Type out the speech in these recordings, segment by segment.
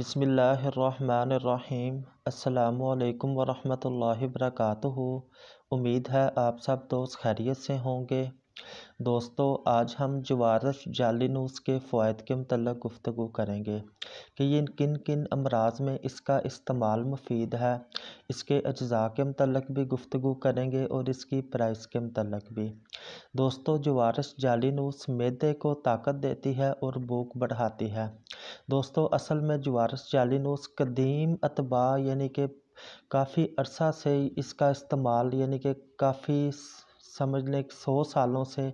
बिसमीम् अल्लाम वरहमतुल्लाहि वबरकातुहू उम्मीद है आप सब दोस्त खैरियत से होंगे दोस्तों आज हम जाली जालिनूस के फ़ायद के मतलब गुफ्तु करेंगे कि ये किन किन अमराज में इसका इस्तेमाल मुफीद है इसके अज्जा के मतलब भी गुफ्तु करेंगे और इसकी प्राइस के मतलब भी दोस्तों जाली जालिनूस मैदे को ताकत देती है और भूख बढ़ाती है दोस्तों असल में जुआरस उस कदीम अतबा यानी कि काफ़ी अरसा से इसका इस्तेमाल यानी कि काफ़ी समझ लें सौ सालों से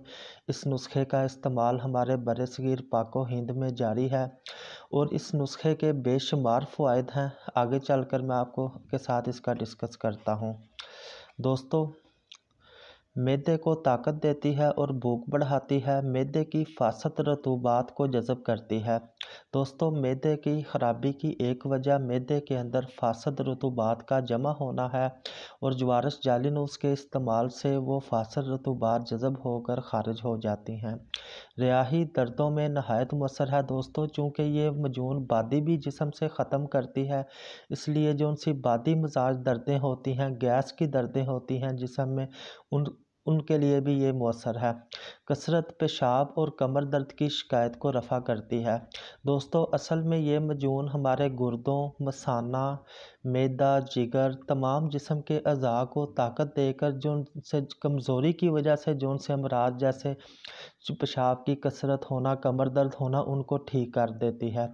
इस नुस्खे का इस्तेमाल हमारे बर सग़ीर पाको हिंद में जारी है और इस नुस्खे के बेशुमार फ़वाद हैं आगे चल कर मैं आपको के साथ इसका डिस्कस करता हूँ दोस्तों मैदे को ताकत देती है और भूख बढ़ाती है मैदे की फासत रतूबात को जज़ब करती है दोस्तों मैदे की ख़राबी की एक वजह मैदे के अंदर फासद रतूबात का जमा होना है और जवारस जालिन उसके इस्तेमाल से वो फासत रतूबात जज़ब होकर खारिज हो जाती हैं रियाही दर्दों में नहायत मसर है दोस्तों चूँकि ये मजून बादी भी जिसम से ख़त्म करती है इसलिए जो उनसी बादी मजाज दर्दें होती हैं गैस की दर्दें होती हैं जिसम में उन उनके लिए भी ये मौसर है कसरत पेशाब और कमर दर्द की शिकायत को रफ़ा करती है दोस्तों असल में ये मजून हमारे गुर्दों मसाना मैदा जिगर तमाम जिसम के अज़ा को ताकत देकर जो उनसे कमज़ोरी की वजह से जो उनसे अमराज जैसे पेशाब की कसरत होना कमर दर्द होना उनको ठीक कर देती है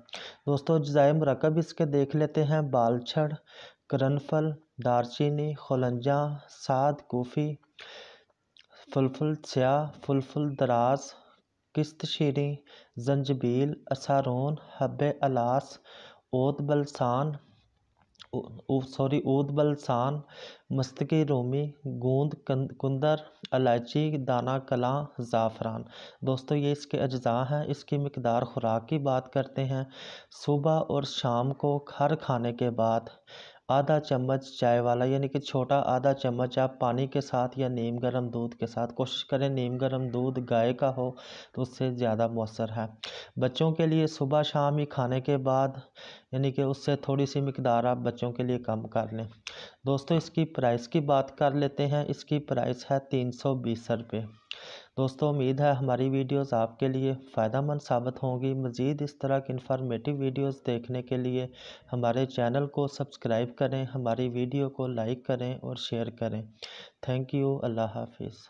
दोस्तों जजाय मरकब इसके देख लेते हैं बालछड़ करनफल दारचीनी खलंजा साद कोफ़ी फुलफुल स्या फुलफुल दराज किस्त शीरी जंजबील असारोन हब अलास ओद बलसान सॉरी ऊद बलसान मस्तकी रोमी गूंद कुंदर इलायची दाना कलां ज़ाफ़रान दोस्तों ये इसके अज्जा हैं इसकी मकदार ख़ुराक की बात करते हैं सुबह और शाम को खर खाने के बाद आधा चम्मच चाय वाला यानी कि छोटा आधा चम्मच आप पानी के साथ या नीम गर्म दूध के साथ कोशिश करें नीम गर्म दूध गाय का हो तो उससे ज़्यादा मौसर है बच्चों के लिए सुबह शाम ही खाने के बाद यानी कि उससे थोड़ी सी मकदार आप बच्चों के लिए कम कर लें दोस्तों इसकी प्राइस की बात कर लेते हैं इसकी प्राइस है तीन सौ बीस रुपये दोस्तों उम्मीद है हमारी वीडियोस आपके लिए फ़ायदा साबित होंगी मज़ीद इस तरह की इन्फॉर्मेटिव वीडियोस देखने के लिए हमारे चैनल को सब्सक्राइब करें हमारी वीडियो को लाइक करें और शेयर करें थैंक यू अल्लाह हाफिज़